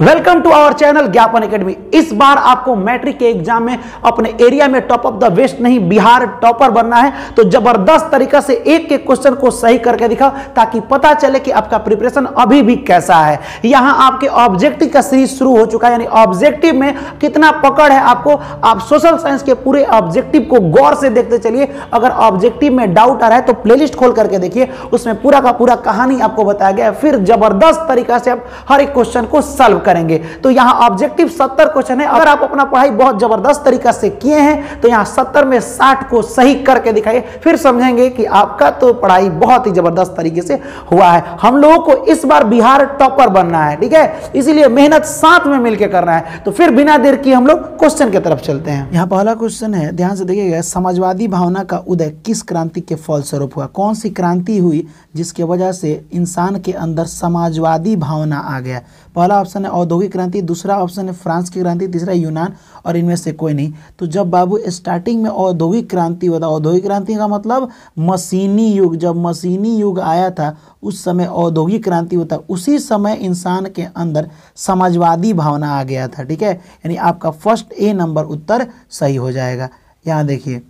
welcome to our channel Gyapan Academy इस बार आपको मैट्रिक के एग्जाम में अपने एरिया में टॉप ऑफ द वेस्ट नहीं बिहार टॉपर बनना है तो जबरदस्त तरीका से एक के क्वेश्चन को सही करके दिखाओ ताकि पता चले कि आपका प्रिपरेशन अभी भी कैसा है यहां आपके ऑब्जेक्टिव का सीरीज शुरू हो चुका है यानी ऑब्जेक्टिव में कितना पकड़ है आपको आप सोशल साइंस के पूरे ऑब्जेक्टिव को गौर से देखते चलिए अगर ऑब्जेक्टिव में डाउट आ रहा है तो प्ले खोल करके देखिए उसमें पूरा का पूरा कहानी आपको बताया गया फिर जबरदस्त तरीका से आप हर एक क्वेश्चन को सॉल्व करेंगे तो यहाँ ऑब्जेक्टिव सत्तर क्वेश्चन है अगर आप अपना पढ़ाई बहुत जबरदस्त तरीका से किए हैं तो यहाँ सत्तर में साठ को सही करके दिखाइए फिर समझेंगे कि आपका तो पढ़ाई बहुत ही जबरदस्त तरीके से हुआ है हम लोगों को इस बार बिहार टॉपर बनना है ठीक है इसीलिए मेहनत साथ में मिलकर करना है तो फिर बिना देर किए हम लोग क्वेश्चन की तरफ चलते हैं यहाँ पहला क्वेश्चन है ध्यान से देखिएगा समाजवादी भावना का उदय किस क्रांति के फलस्वरूप हुआ कौन सी क्रांति हुई जिसके वजह से इंसान के अंदर समाजवादी भावना आ गया पहला ऑप्शन है औद्योगिक क्रांति दूसरा ऑप्शन है फ्रांस की क्रांति तीसरा यूनान और इनमें से कोई नहीं तो जब बाबू स्टार्टिंग में औद्योगिक क्रांति हुआ था औद्योगिक क्रांति का मतलब मशीनी युग जब मशीनी युग आया था उस समय औद्योगिक क्रांति होता उसी समय इंसान के अंदर समाजवादी भावना आ गया था ठीक है यानी आपका फर्स्ट ए नंबर उत्तर सही हो जाएगा यहाँ देखिए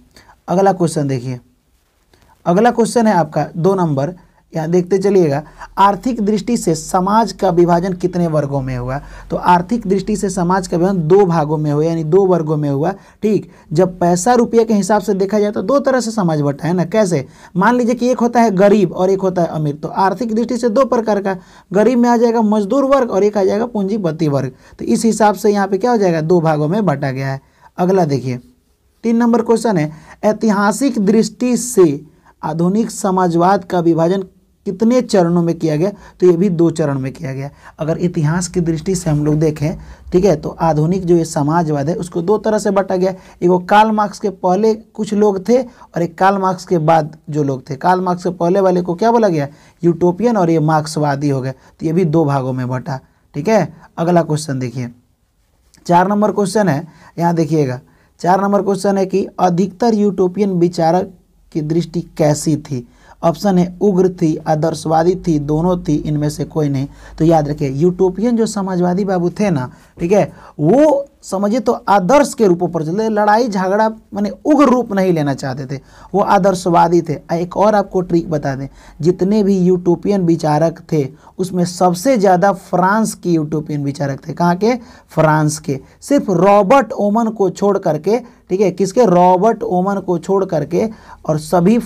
अगला क्वेश्चन देखिए अगला क्वेश्चन है आपका दो नंबर यहाँ देखते चलिएगा आर्थिक दृष्टि से समाज का विभाजन कितने वर्गों में हुआ तो आर्थिक दृष्टि से समाज का विभाजन दो भागों में हुआ यानी दो वर्गों में हुआ ठीक जब पैसा रुपये के हिसाब से देखा जाए तो दो तरह से समाज बटा है ना कैसे मान लीजिए कि एक होता है गरीब और एक होता है अमीर तो आर्थिक दृष्टि से दो प्रकार का गरीब में आ जाएगा मजदूर वर्ग और एक आ जाएगा पूंजीपति वर्ग तो इस हिसाब से यहाँ पर क्या हो जाएगा दो भागों में बांटा गया है अगला देखिए तीन नंबर क्वेश्चन है ऐतिहासिक दृष्टि से आधुनिक समाजवाद का विभाजन कितने चरणों में किया गया तो ये भी दो चरण में किया गया अगर इतिहास की दृष्टि से हम लोग देखें ठीक है तो आधुनिक जो ये समाजवाद है उसको दो तरह से बांटा गया वो काल मार्क्स के पहले कुछ लोग थे और एक काल मार्क्स के बाद जो लोग थे काल मार्क्स के पहले वाले को क्या बोला गया यूटोपियन और ये मार्क्सवादी हो गए तो ये भी दो भागों में बटा ठीक है अगला क्वेश्चन देखिए चार नंबर क्वेश्चन है यहाँ देखिएगा चार नंबर क्वेश्चन है कि अधिकतर यूटोपियन विचारक की दृष्टि कैसी थी ऑप्शन है उग्र थी आदर्शवादी थी दोनों थी इनमें से कोई नहीं तो याद रखिए यूटोपियन जो समाजवादी बाबू थे ना ठीक है वो समझिए तो आदर्श के रूपों पर चलते लड़ाई झगड़ा मैंने उग्र रूप नहीं लेना चाहते थे वो आदर्शवादी थे एक और आपको ट्रिक बता दें जितने भी यूटोपियन विचारक थे उसमें सबसे ज़्यादा फ्रांस के यूटोपियन विचारक थे कहाँ के फ्रांस के सिर्फ रॉबर्ट ओमन को छोड़ करके ठीक है किसके रॉबर्ट ओमन को छोड़ करके और सभी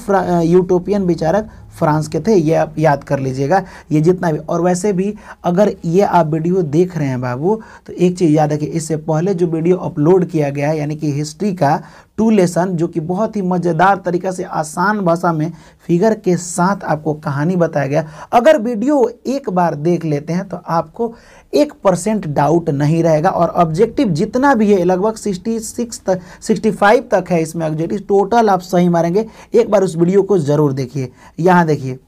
यूटोपियन विचारक फ्रांस के थे ये आप याद कर लीजिएगा ये जितना भी और वैसे भी अगर ये आप वीडियो देख रहे हैं बाबू तो एक चीज़ याद रखिए इससे पहले जो वीडियो अपलोड किया गया है यानी कि हिस्ट्री का टू लेसन जो कि बहुत ही मज़ेदार तरीका से आसान भाषा में फिगर के साथ आपको कहानी बताया गया अगर वीडियो एक बार देख लेते हैं तो आपको एक परसेंट डाउट नहीं रहेगा और ऑब्जेक्टिव जितना भी है लगभग सिक्सटी सिक्स तक सिक्सटी फाइव तक है इसमें ऑब्जेक्टिव टोटल आप सही मारेंगे एक बार उस वीडियो को ज़रूर देखिए यहाँ देखिए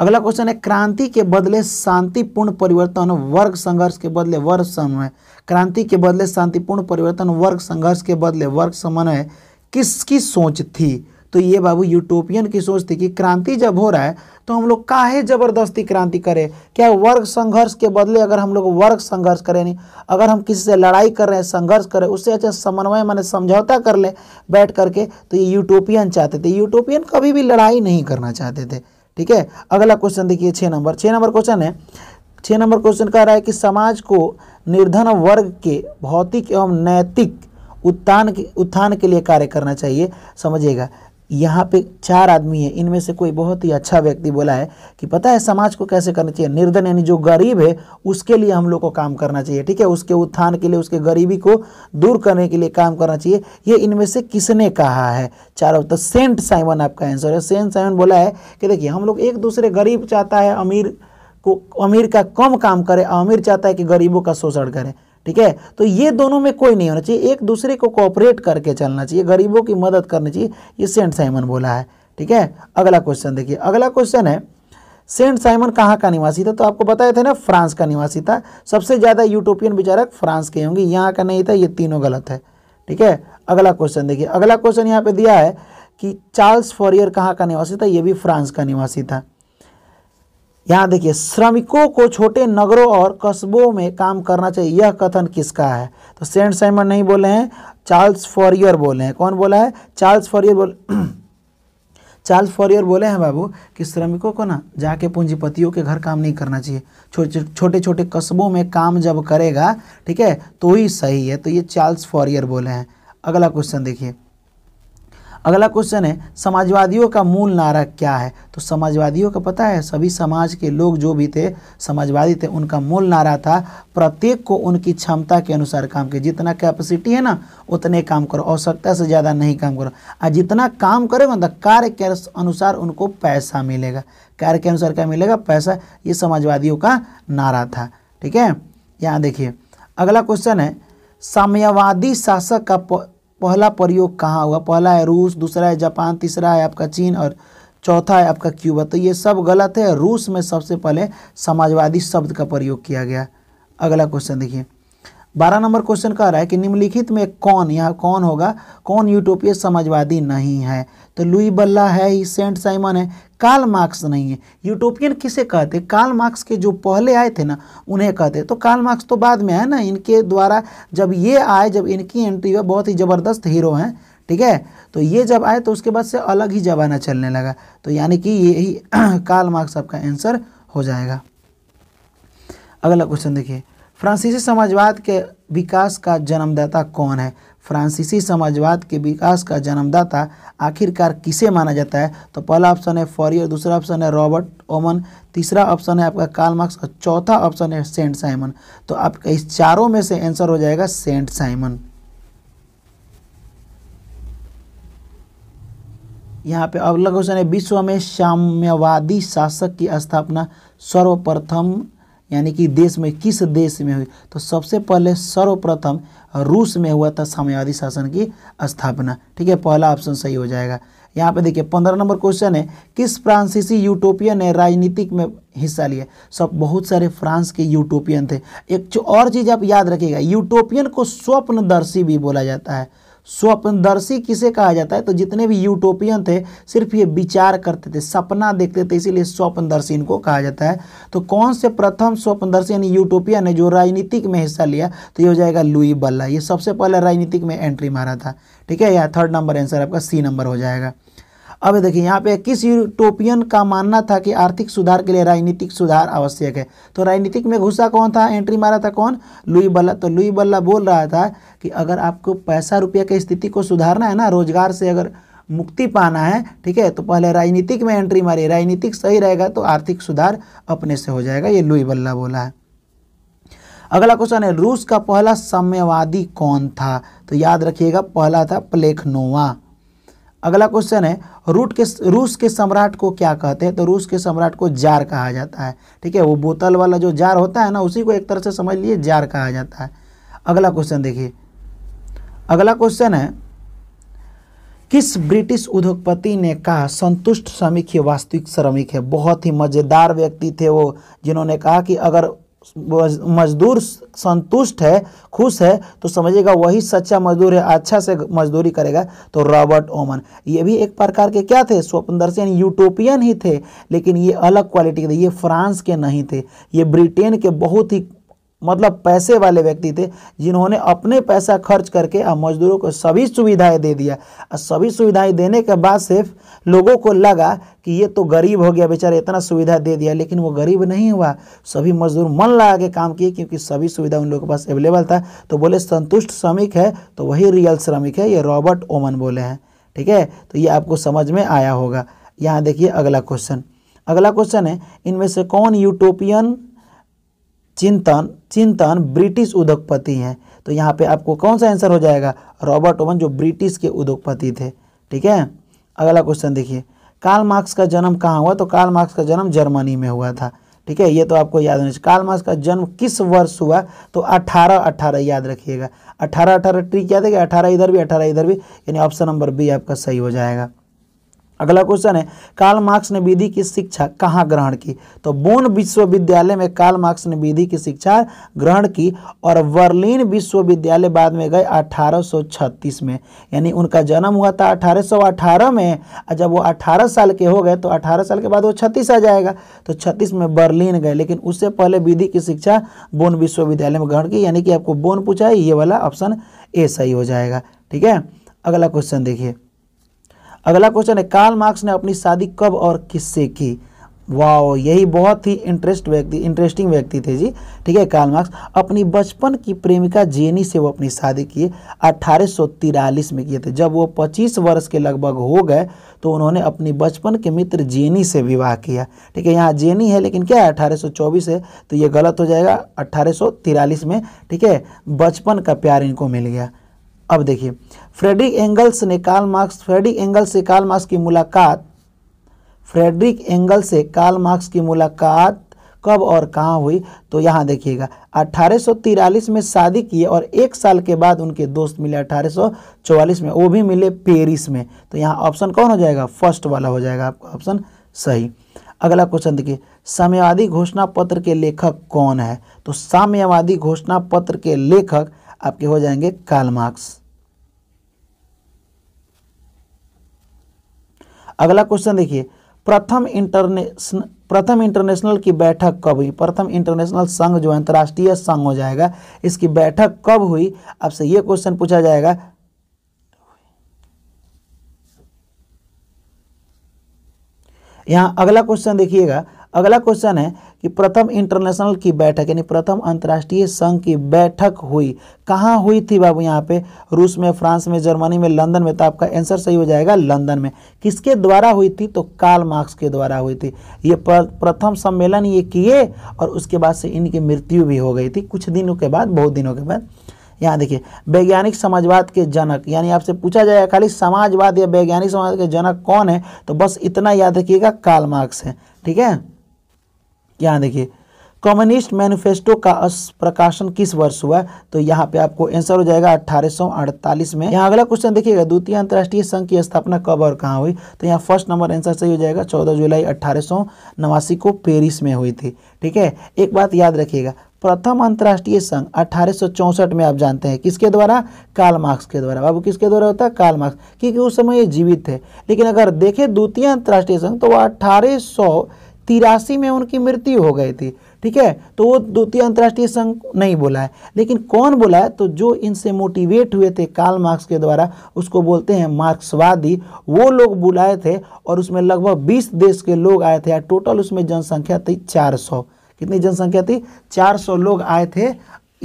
अगला क्वेश्चन है क्रांति के बदले शांतिपूर्ण परिवर्तन वर्ग संघर्ष के बदले वर्ग समन्वय क्रांति के बदले शांतिपूर्ण परिवर्तन वर्ग संघर्ष के बदले वर्ग समन्वय किसकी सोच थी तो ये बाबू यूटोपियन की सोच थी कि क्रांति जब हो रहा है तो हम लोग काहे ज़बरदस्ती क्रांति करें क्या वर्ग संघर्ष के बदले अगर हम लोग वर्ग संघर्ष करें नहीं अगर हम किसी से लड़ाई कर रहे हैं संघर्ष करें उससे अच्छा समन्वय मैंने समझौता कर ले बैठ करके तो ये यूटोपियन चाहते थे यूटोपियन कभी भी लड़ाई नहीं करना चाहते थे ठीक है अगला क्वेश्चन देखिए छः नंबर छः नंबर क्वेश्चन है छः नंबर क्वेश्चन कह रहा है कि समाज को निर्धन वर्ग के भौतिक एवं नैतिक उत्थान के उत्थान के लिए कार्य करना चाहिए समझिएगा यहाँ पे चार आदमी है इनमें से कोई बहुत ही अच्छा व्यक्ति बोला है कि पता है समाज को कैसे करना चाहिए निर्धन यानी जो गरीब है उसके लिए हम लोग को काम करना चाहिए ठीक है उसके उत्थान के लिए उसके गरीबी को दूर करने के लिए काम करना चाहिए ये इनमें से किसने कहा है चारों तो सेंट साइमन आपका आंसर है सेंट साइमन बोला है कि देखिए हम लोग एक दूसरे गरीब चाहता है अमीर को अमीर का कम काम करे अमीर चाहता है कि गरीबों का शोषण करें ठीक है तो ये दोनों में कोई नहीं होना चाहिए एक दूसरे को कॉपरेट करके चलना चाहिए गरीबों की मदद करनी चाहिए ये सेंट साइमन बोला है ठीक है अगला क्वेश्चन देखिए अगला क्वेश्चन है सेंट साइमन कहाँ का निवासी था तो आपको बताए थे ना फ्रांस का निवासी था सबसे ज़्यादा यूटोपियन विचारक फ्रांस के होंगे यहाँ का नहीं था ये तीनों गलत है ठीक है अगला क्वेश्चन देखिए अगला क्वेश्चन यहाँ पे दिया है कि चार्ल्स फॉरियर कहाँ का निवासी था ये भी फ्रांस का निवासी था यहाँ देखिए श्रमिकों को छोटे नगरों और कस्बों में काम करना चाहिए यह कथन किसका है तो सेंट साइमन नहीं बोले हैं चार्ल्स फॉरियर बोले हैं कौन बोला है चार्ल्स फॉरियर बोल चार्ल्स फॉरियर बोले हैं बाबू कि श्रमिकों को ना जाके पूंजीपतियों के घर काम नहीं करना चाहिए छोटे छोटे छोटे कस्बों में काम जब करेगा ठीक है तो ही सही है तो ये चार्ल्स फॉरियर बोले हैं अगला क्वेश्चन देखिए अगला क्वेश्चन है समाजवादियों का मूल नारा क्या है तो समाजवादियों का पता है सभी समाज के लोग जो भी थे समाजवादी थे उनका मूल नारा था प्रत्येक को उनकी क्षमता के अनुसार काम के जितना कैपेसिटी है ना उतने काम करो आवश्यकता से ज़्यादा नहीं काम करो और जितना काम करेगा मतलब कार्य के अनुसार उनको पैसा मिलेगा कार्य के अनुसार क्या मिलेगा पैसा ये समाजवादियों का नारा था ठीक है यहाँ देखिए अगला क्वेश्चन है साम्यवादी शासक का पहला प्रयोग कहाँ हुआ पहला है रूस दूसरा है जापान तीसरा है आपका चीन और चौथा है आपका क्यूबा तो ये सब गलत है रूस में सबसे पहले समाजवादी शब्द का प्रयोग किया गया अगला क्वेश्चन देखिए बारह नंबर क्वेश्चन कह रहा है कि निम्नलिखित में कौन यहाँ कौन होगा कौन यूटोपिय समाजवादी नहीं है तो लुई बल्ला है ही सेंट साइमन है काल मार्क्स नहीं है यूटोपियन किसे कहते काल मार्क्स के जो पहले आए थे ना उन्हें कहते तो काल मार्क्स तो बाद में है ना इनके द्वारा जब ये आए जब इनकी एंट्री हुआ बहुत ही ज़बरदस्त हीरो हैं ठीक है तो ये जब आए तो उसके बाद से अलग ही जमाना चलने लगा तो यानी कि ये काल मार्क्स आपका आंसर हो जाएगा अगला क्वेश्चन देखिए फ्रांसीसी समाजवाद के विकास का जन्मदाता कौन है फ्रांसीसी समाजवाद के विकास का जन्मदाता आखिरकार किसे माना जाता है तो पहला ऑप्शन है फॉरियर दूसरा ऑप्शन है रॉबर्ट ओमन तीसरा ऑप्शन है आपका कार्ल मार्क्स और चौथा ऑप्शन है सेंट साइमन तो आपका इस चारों में से आंसर हो जाएगा सेंट साइमन यहाँ पे अगला क्वेश्चन है विश्व में साम्यवादी शासक की स्थापना सर्वप्रथम यानी कि देश में किस देश में हुई तो सबसे पहले सर्वप्रथम रूस में हुआ था साम्यवादी शासन की स्थापना ठीक है पहला ऑप्शन सही हो जाएगा यहाँ पे देखिए पंद्रह नंबर क्वेश्चन है किस फ्रांसीसी यूटोपियन ने राजनीतिक में हिस्सा लिया सब बहुत सारे फ्रांस के यूटोपियन थे एक और चीज़ आप याद रखिएगा यूटोपियन को स्वप्नदर्शी भी बोला जाता है स्वप्नदर्शी किसे कहा जाता है तो जितने भी यूटोपियन थे सिर्फ ये विचार करते थे सपना देखते थे इसीलिए स्वप्नदर्शी इनको कहा जाता है तो कौन से प्रथम स्वप्नदर्शी यानी यूटोपियन है जो राजनीतिक में हिस्सा लिया तो ये हो जाएगा लुई बल्ला ये सबसे पहले राजनीतिक में एंट्री मारा था ठीक है या थर्ड नंबर आंसर आपका सी नंबर हो जाएगा अब देखिए यहाँ पे किस यूटोपियन का मानना था कि आर्थिक सुधार के लिए राजनीतिक सुधार आवश्यक है तो राजनीतिक में घुसा कौन था एंट्री मारा था कौन लुई बल्ला तो लुई बल्ला बोल रहा था कि अगर आपको पैसा रुपया की स्थिति को सुधारना है ना रोजगार से अगर मुक्ति पाना है ठीक है तो पहले राजनीतिक में एंट्री मारी राजनीतिक सही रहेगा तो आर्थिक सुधार अपने से हो जाएगा ये लुई बल्ला बोला है अगला क्वेश्चन है रूस का पहला साम्यवादी कौन था तो याद रखिएगा पहला था प्लेखनोवा अगला क्वेश्चन है रूट के रूस के सम्राट को क्या कहते हैं तो रूस के सम्राट को जार कहा जाता है ठीक है वो बोतल वाला जो जार होता है ना उसी को एक तरह से समझ लिए जार कहा जाता है अगला क्वेश्चन देखिए अगला क्वेश्चन है किस ब्रिटिश उद्योगपति ने कहा संतुष्ट श्रमिक ही वास्तविक श्रमिक है बहुत ही मज़ेदार व्यक्ति थे वो जिन्होंने कहा कि अगर मजदूर संतुष्ट है खुश है तो समझिएगा वही सच्चा मजदूर है अच्छा से मजदूरी करेगा तो रॉबर्ट ओमन ये भी एक प्रकार के क्या थे स्वप्नदर्शी यानी यूटोपियन ही थे लेकिन ये अलग क्वालिटी के थे ये फ्रांस के नहीं थे ये ब्रिटेन के बहुत ही मतलब पैसे वाले व्यक्ति थे जिन्होंने अपने पैसा खर्च करके अब मजदूरों को सभी सुविधाएं दे दिया और सभी सुविधाएं देने के बाद सिर्फ लोगों को लगा कि ये तो गरीब हो गया बेचारे इतना सुविधा दे दिया लेकिन वो गरीब नहीं हुआ सभी मजदूर मन लगा के काम किए क्योंकि सभी सुविधा उन लोगों के पास अवेलेबल था तो बोले संतुष्ट श्रमिक है तो वही रियल श्रमिक है ये रॉबर्ट ओमन बोले हैं ठीक है तो ये आपको समझ में आया होगा यहाँ देखिए अगला क्वेश्चन अगला क्वेश्चन है इनमें से कौन यूटोपियन चिंतन चिंतन ब्रिटिश उद्योगपति हैं तो यहाँ पे आपको कौन सा आंसर हो जाएगा रॉबर्ट ओवन जो ब्रिटिश के उद्योगपति थे ठीक है अगला क्वेश्चन देखिए कार्ल मार्क्स का जन्म कहाँ हुआ तो कार्ल मार्क्स का जन्म जर्मनी में हुआ था ठीक है ये तो आपको याद होना चाहिए कार्ल मार्क्स का जन्म किस वर्ष हुआ तो अठारह अठारह याद रखिएगा अठारह अठारह ट्री याद है अठारह इधर भी अठारह इधर भी यानी ऑप्शन नंबर बी आपका सही हो जाएगा अगला क्वेश्चन है कार्ल मार्क्स ने विधि की शिक्षा कहाँ ग्रहण की तो बोन विश्वविद्यालय में कार्ल मार्क्स ने विधि की शिक्षा ग्रहण की और बर्लिन विश्वविद्यालय बाद में गए 1836 में यानी उनका जन्म हुआ था 1818 में और जब वो 18 साल के हो गए तो 18 साल के बाद वो छत्तीस आ जाएगा तो छत्तीस में बर्लिन गए लेकिन उससे पहले विधि की शिक्षा बोन विश्वविद्यालय में ग्रहण की यानी कि आपको बोन पूछा है ये वाला ऑप्शन ए सही हो जाएगा ठीक है अगला क्वेश्चन देखिए अगला क्वेश्चन है कार्ल मार्क्स ने अपनी शादी कब और किससे की वाओ यही बहुत ही इंटरेस्ट व्यक्ति इंटरेस्टिंग व्यक्ति थे जी ठीक है कार्ल मार्क्स अपनी बचपन की प्रेमिका जेनी से वो अपनी शादी किए अट्ठारह में किए थे जब वो 25 वर्ष के लगभग हो गए तो उन्होंने अपनी बचपन के मित्र जेनी से विवाह किया ठीक है यहाँ जेनी है लेकिन क्या है अट्ठारह है तो ये गलत हो जाएगा अट्ठारह में ठीक है बचपन का प्यार इनको मिल गया अब देखिए फ्रेडरिक एंगल्स ने कार्ल मार्क्स फ्रेडरिक एंगल्स से कार्ल मार्क्स की मुलाकात फ्रेडरिक एंगल से कार्ल मार्क्स की मुलाकात कब और कहाँ हुई तो यहाँ देखिएगा अट्ठारह में शादी किए और एक साल के बाद उनके दोस्त मिले अट्ठारह में वो भी मिले पेरिस में तो यहाँ ऑप्शन कौन हो जाएगा फर्स्ट वाला हो जाएगा आपका ऑप्शन सही अगला क्वेश्चन देखिए साम्यवादी घोषणा पत्र के लेखक कौन है तो साम्यवादी घोषणा पत्र के लेखक आपके हो जाएंगे कार्ल मार्क्स अगला क्वेश्चन देखिए प्रथम इंटरनेशनल प्रथम इंटरनेशनल की बैठक कब हुई प्रथम इंटरनेशनल संघ जो अंतर्राष्ट्रीय संघ हो जाएगा इसकी बैठक कब हुई आपसे यह क्वेश्चन पूछा जाएगा यहां अगला क्वेश्चन देखिएगा अगला क्वेश्चन है कि प्रथम इंटरनेशनल की बैठक यानी प्रथम अंतर्राष्ट्रीय संघ की बैठक हुई कहाँ हुई थी बाबू यहाँ पे रूस में फ्रांस में जर्मनी में लंदन में तो आपका आंसर सही हो जाएगा लंदन में किसके द्वारा हुई थी तो कार्ल मार्क्स के द्वारा हुई थी ये प्रथम सम्मेलन ये किए और उसके बाद से इनकी मृत्यु भी हो गई थी कुछ दिनों के बाद बहुत दिनों के बाद यहाँ देखिए वैज्ञानिक समाजवाद के जनक यानी आपसे पूछा जाएगा खाली समाजवाद या वैज्ञानिक समाज के जनक कौन है तो बस इतना याद रखिएगा कार्ल मार्क्स है ठीक है यहाँ देखिए कम्युनिस्ट मैनिफेस्टो का प्रकाशन किस वर्ष हुआ तो यहाँ पे आपको आंसर हो जाएगा 1848 में यहाँ अगला क्वेश्चन देखिएगा द्वितीय अंतर्राष्ट्रीय संघ की स्थापना कब और कहाँ हुई तो यहाँ फर्स्ट नंबर आंसर सही हो जाएगा 14 जुलाई अट्ठारह को पेरिस में हुई थी ठीक है एक बात याद रखिएगा प्रथम अंतर्राष्ट्रीय संघ अठारह में आप जानते हैं किसके द्वारा काल मार्क्स के द्वारा बाबू किसके द्वारा होता है काल मार्क्स क्योंकि उस समय ये जीवित थे लेकिन अगर देखें द्वितीय अंतर्राष्ट्रीय संघ तो वह अठारह तिरासी में उनकी मृत्यु हो गई थी ठीक है तो वो द्वितीय अंतर्राष्ट्रीय संघ नहीं बोला है लेकिन कौन बोला है तो जो इनसे मोटिवेट हुए थे काल मार्क्स के द्वारा उसको बोलते हैं मार्क्सवादी वो लोग बुलाए थे और उसमें लगभग 20 देश के लोग आए थे या टोटल उसमें जनसंख्या थी 400 कितनी जनसंख्या थी 400 लोग आए थे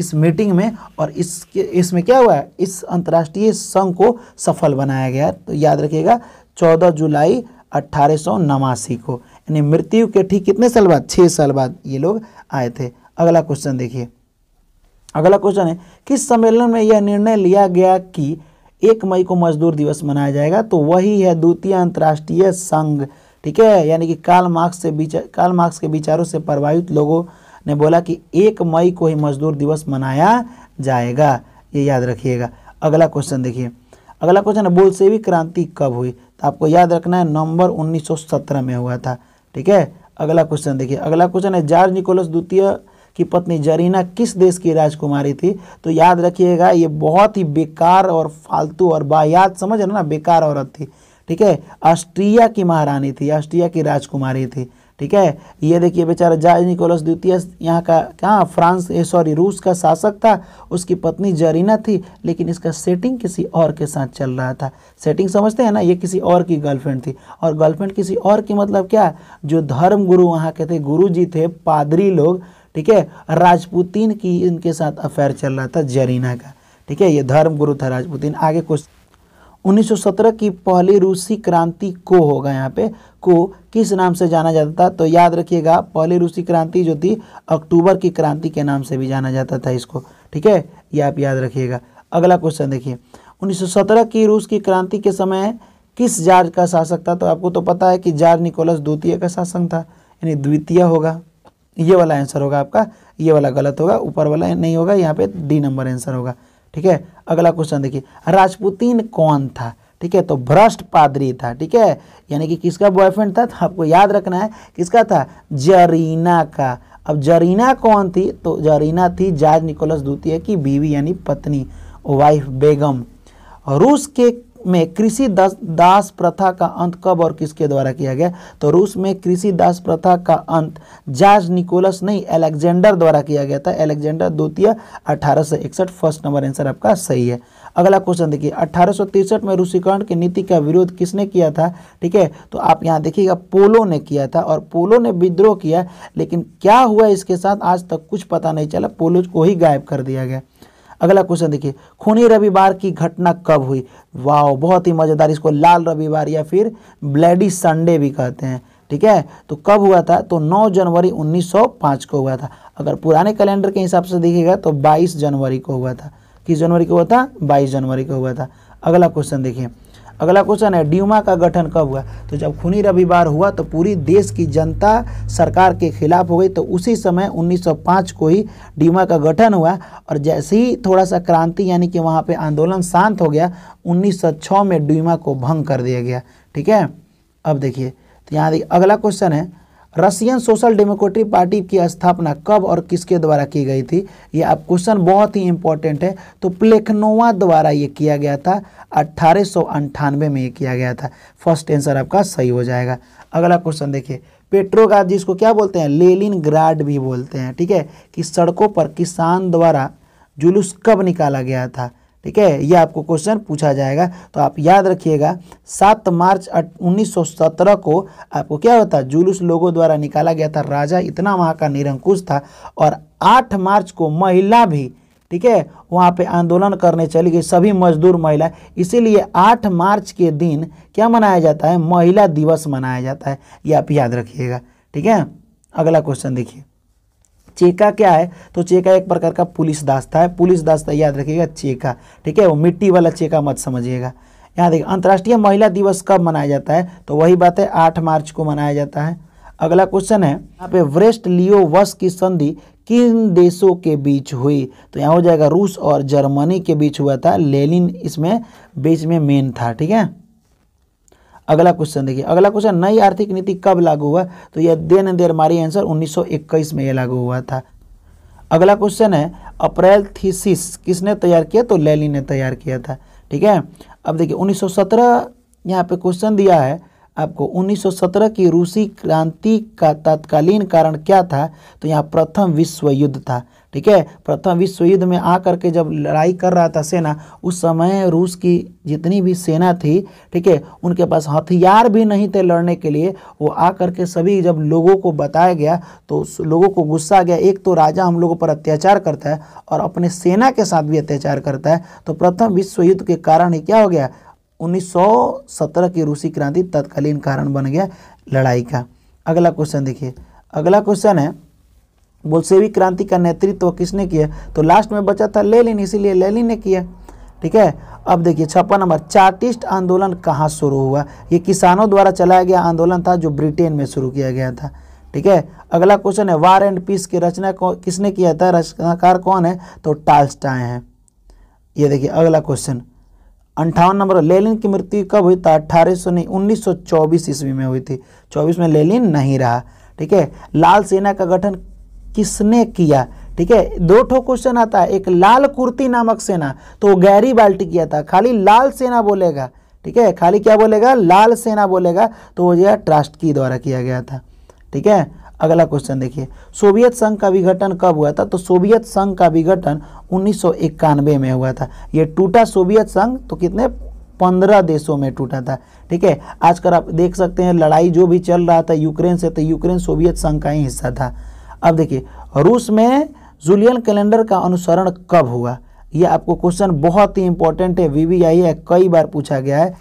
इस मीटिंग में और इसके इसमें क्या हुआ है इस अंतर्राष्ट्रीय संघ को सफल बनाया गया तो याद रखिएगा चौदह जुलाई अट्ठारह को यानी मृत्यु के ठीक कितने साल बाद छः साल बाद ये लोग आए थे अगला क्वेश्चन देखिए अगला क्वेश्चन है किस सम्मेलन में यह निर्णय लिया गया कि एक मई को मजदूर दिवस मनाया जाएगा तो वही है द्वितीय अंतर्राष्ट्रीय संघ ठीक है यानी कि काल मार्क्स से विचार काल मार्क्स के विचारों से प्रभावित लोगों ने बोला कि एक मई को ही मजदूर दिवस मनाया जाएगा ये याद रखिएगा अगला क्वेश्चन देखिए अगला क्वेश्चन है बोलसेवी क्रांति कब हुई तो आपको याद रखना है नवंबर 1917 में हुआ था ठीक है अगला क्वेश्चन देखिए अगला क्वेश्चन है जार्ज निकोलस द्वितीय की पत्नी जरीना किस देश की राजकुमारी थी तो याद रखिएगा ये बहुत ही बेकार और फालतू और बायाद समझ रहे ना बेकार औरत थी ठीक है ऑस्ट्रिया की महारानी थी ऑस्ट्रिया की राजकुमारी थी ठीक है ये देखिए बेचारा जार्ज निकोलस द्वितीय यहाँ का कहाँ फ्रांस सॉरी रूस का शासक था उसकी पत्नी जरीना थी लेकिन इसका सेटिंग किसी और के साथ चल रहा था सेटिंग समझते हैं ना ये किसी और की गर्लफ्रेंड थी और गर्लफ्रेंड किसी और की मतलब क्या जो धर्म गुरु वहाँ के थे गुरु जी थे पादरी लोग ठीक है राजपूतीन की इनके साथ अफेयर चल रहा था जरीना का ठीक है ये धर्म गुरु था राजपूतीन आगे कुछ 1917 की पहली रूसी क्रांति को होगा यहाँ पे को किस नाम से जाना जाता था तो याद रखिएगा पहली रूसी क्रांति जो थी अक्टूबर की क्रांति के नाम से भी जाना जाता था इसको ठीक है ये आप याद रखिएगा अगला क्वेश्चन देखिए 1917 की रूस की क्रांति के समय किस जार का शासक था तो आपको तो पता है कि जार निकोलस द्वितीय का शासन था यानी द्वितीय होगा ये वाला आंसर होगा आपका ये वाला गलत होगा ऊपर वाला नहीं होगा यहाँ पे डी नंबर आंसर होगा ठीक है अगला क्वेश्चन देखिए राजपूतीन कौन था ठीक है तो भ्रष्ट पादरी था ठीक है यानी कि किसका बॉयफ्रेंड था तो आपको याद रखना है किसका था जरीना का अब जरीना कौन थी तो जरीना थी जार्ज निकोलस द्वितीय की बीवी यानी पत्नी वाइफ बेगम रूस के में कृषि दास प्रथा का अंत कब और किसके द्वारा किया गया तो रूस में कृषि दास प्रथा का अंत जॉर्ज निकोलस नहीं एलेक्जेंडर द्वारा किया गया था एलेक्जेंडर द्वितीय अठारह सौ इकसठ फर्स्ट नंबर आंसर आपका सही है अगला क्वेश्चन देखिए अठारह में रूसीकरण की नीति का विरोध किसने किया था ठीक है तो आप यहाँ देखिएगा पोलो ने किया था और पोलो ने विद्रोह किया लेकिन क्या हुआ इसके साथ आज तक कुछ पता नहीं चला पोलो को ही गायब कर दिया गया अगला क्वेश्चन देखिए खूनी रविवार की घटना कब हुई वाह बहुत ही मज़ेदार इसको लाल रविवार या फिर ब्लैडी संडे भी कहते हैं ठीक है तो कब हुआ था तो 9 जनवरी 1905 को हुआ था अगर पुराने कैलेंडर के हिसाब से देखिएगा तो 22 जनवरी को हुआ था किस जनवरी को हुआ था 22 जनवरी को हुआ था अगला क्वेश्चन देखिए अगला क्वेश्चन है ड्यूमा का गठन कब हुआ तो जब खूनी रविवार हुआ तो पूरी देश की जनता सरकार के खिलाफ हो गई तो उसी समय 1905 को ही ड्यूमा का गठन हुआ और जैसे ही थोड़ा सा क्रांति यानी कि वहाँ पे आंदोलन शांत हो गया 1906 में ड्यूमा को भंग कर दिया गया ठीक है अब देखिए तो यहाँ देखिए अगला क्वेश्चन है रशियन सोशल डेमोक्रेटिक पार्टी की स्थापना कब और किसके द्वारा की गई थी ये आप क्वेश्चन बहुत ही इंपॉर्टेंट है तो प्लेखनोवा द्वारा ये किया गया था अट्ठारह में ये किया गया था फर्स्ट आंसर आपका सही हो जाएगा अगला क्वेश्चन देखिए पेट्रोगाद जिसको क्या बोलते हैं लेलिन ग्राड भी बोलते हैं ठीक है कि सड़कों पर किसान द्वारा जुलूस कब निकाला गया था ठीक है ये आपको क्वेश्चन पूछा जाएगा तो आप याद रखिएगा सात मार्च उन्नीस को आपको क्या होता जुलूस लोगों द्वारा निकाला गया था राजा इतना वहाँ का निरंकुश था और आठ मार्च को महिला भी ठीक है वहाँ पे आंदोलन करने चली गई सभी मजदूर महिला इसीलिए 8 मार्च के दिन क्या मनाया जाता है महिला दिवस मनाया जाता है ये आप याद रखिएगा ठीक है अगला क्वेश्चन देखिए चेका क्या है तो चेका एक प्रकार का पुलिस दास्ता है पुलिस दास्ता याद रखिएगा चेका ठीक है वो मिट्टी वाला चेका मत समझिएगा यहाँ देखिए अंतर्राष्ट्रीय महिला दिवस कब मनाया जाता है तो वही बात है आठ मार्च को मनाया जाता है अगला क्वेश्चन है यहाँ पे वेस्ट लियो वश की संधि किन देशों के बीच हुई तो यहाँ हो जाएगा रूस और जर्मनी के बीच हुआ था लेलिन इसमें बीच में मेन था ठीक है अगला क्वेश्चन देखिए अगला क्वेश्चन नई आर्थिक नीति कब लागू हुआ तो यह देन देर मारी आंसर 1921 में यह लागू हुआ था अगला क्वेश्चन है अप्रैल थीसिस किसने तैयार किया तो लेली ने तैयार किया था ठीक है अब देखिए 1917 सौ यहाँ पे क्वेश्चन दिया है आपको 1917 की रूसी क्रांति का तत्कालीन कारण क्या था तो यहाँ प्रथम विश्व युद्ध था ठीक है प्रथम विश्व युद्ध में आ करके जब लड़ाई कर रहा था सेना उस समय रूस की जितनी भी सेना थी ठीक है उनके पास हथियार भी नहीं थे लड़ने के लिए वो आ करके सभी जब लोगों को बताया गया तो लोगों को गुस्सा आ गया एक तो राजा हम लोगों पर अत्याचार करता है और अपने सेना के साथ भी अत्याचार करता है तो प्रथम विश्व युद्ध के कारण ही क्या हो गया 1917 की रूसी क्रांति तत्कालीन कारण बन गया लड़ाई का अगला क्वेश्चन देखिए अगला क्वेश्चन है बोलसेवी क्रांति का नेतृत्व किसने किया तो लास्ट में बचा था लेलिन इसीलिए लेलिन ने किया ठीक है अब देखिए छप्पन नंबर चार्टिस्ट आंदोलन कहाँ शुरू हुआ ये किसानों द्वारा चलाया गया आंदोलन था जो ब्रिटेन में शुरू किया गया था ठीक है अगला क्वेश्चन है वार एंड पीस की रचना को किसने किया था रचनाकार कौन है तो टाल्स्टाए हैं ये देखिए अगला क्वेश्चन अंठावन नंबर लेलिन की मृत्यु कब हुई था अट्ठारह सौ नहीं उन्नीस ईस्वी में हुई थी चौबीस में लेलिन नहीं रहा ठीक है लाल सेना का गठन किसने किया ठीक है दो ठो क्वेश्चन आता है एक लाल कुर्ती नामक सेना तो वो गैरी बाल्टी किया था खाली लाल सेना बोलेगा ठीक है खाली क्या बोलेगा लाल सेना बोलेगा तो वो यह ट्रस्ट की द्वारा किया गया था ठीक है अगला क्वेश्चन देखिए सोवियत संघ का विघटन कब हुआ था तो सोवियत संघ का विघटन उन्नीस में हुआ था यह टूटा सोवियत संघ तो कितने पंद्रह देशों में टूटा था ठीक है आजकल आप देख सकते हैं लड़ाई जो भी चल रहा था यूक्रेन से तो यूक्रेन सोवियत संघ का ही हिस्सा था अब देखिए रूस में जूलियन कैलेंडर का अनुसरण कब हुआ यह आपको क्वेश्चन बहुत ही इंपॉर्टेंट है वी वी आई है कई बार पूछा गया है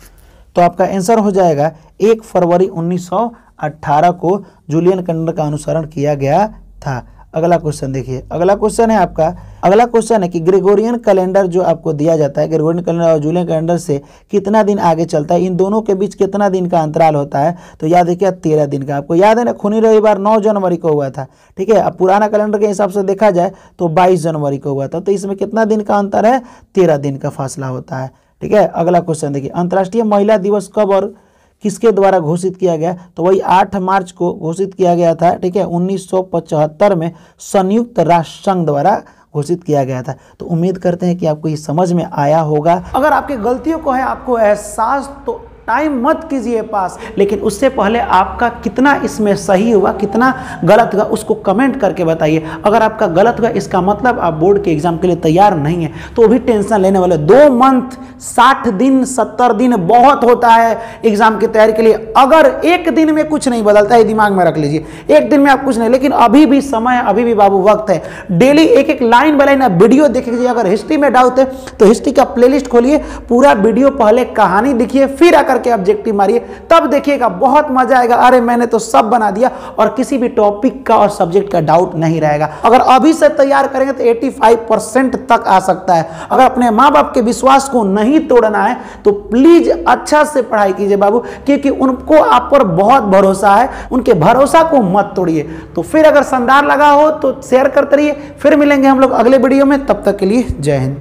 तो आपका आंसर हो जाएगा एक फरवरी 1918 को जूलियन कैलेंडर का अनुसरण किया गया था अगला क्वेश्चन देखिए अगला क्वेश्चन है आपका अगला क्वेश्चन है कि ग्रेगोरियन कैलेंडर जो आपको दिया जाता है ग्रेगोरियन कैलेंडर और जूलियन कैलेंडर से कितना दिन आगे चलता है इन दोनों के बीच कितना दिन का अंतराल होता है तो याद देखिए तेरह दिन का आपको याद है ना खूनी रविवार नौ जनवरी को हुआ था ठीक है अब पुराना कैलेंडर के हिसाब से देखा जाए तो बाईस जनवरी को हुआ था तो इसमें कितना दिन का अंतर है तेरह दिन का फासला होता है ठीक है अगला क्वेश्चन देखिए अंतर्राष्ट्रीय महिला दिवस कब और किसके द्वारा घोषित किया गया तो वही 8 मार्च को घोषित किया गया था ठीक है 1975 में संयुक्त राष्ट्र संघ द्वारा घोषित किया गया था तो उम्मीद करते हैं कि आपको ये समझ में आया होगा अगर आपकी गलतियों को है आपको एहसास तो टाइम मत कीजिए पास लेकिन उससे पहले आपका कितना इसमें सही हुआ कितना गलत हुआ उसको कमेंट करके बताइए अगर आपका गलत हुआ इसका मतलब आप बोर्ड के एग्जाम के लिए तैयार नहीं है तो भी टेंशन लेने वाले दो मंथ साठ दिन सत्तर दिन बहुत होता है एग्जाम की तैयारी के लिए अगर एक दिन में कुछ नहीं बदलता है दिमाग में रख लीजिए एक दिन में आप कुछ नहीं लेकिन अभी भी समय अभी भी बाबू वक्त है डेली एक एक लाइन बाय लाइन आप वीडियो देख लीजिए अगर हिस्ट्री में डाउट है तो हिस्ट्री का प्लेलिस्ट खोलिए पूरा वीडियो पहले कहानी देखिए फिर आकर करके ऑब्जेक्टिव मारिए तब देखिएगा बहुत मजा आएगा अरे मैंने तो सब बना दिया और किसी भी टॉपिक का और सब्जेक्ट का डाउट नहीं रहेगा अगर अभी से तैयार करेंगे तो 85 परसेंट तक आ सकता है अगर अपने माँ बाप के विश्वास को नहीं तोड़ना है तो प्लीज अच्छा से पढ़ाई कीजिए बाबू क्योंकि उनको आप पर बहुत भरोसा है उनके भरोसा को मत तोड़िए तो फिर अगर शानदार लगा हो तो शेयर करते रहिए फिर मिलेंगे हम लोग अगले वीडियो में तब तक के लिए जय हिंद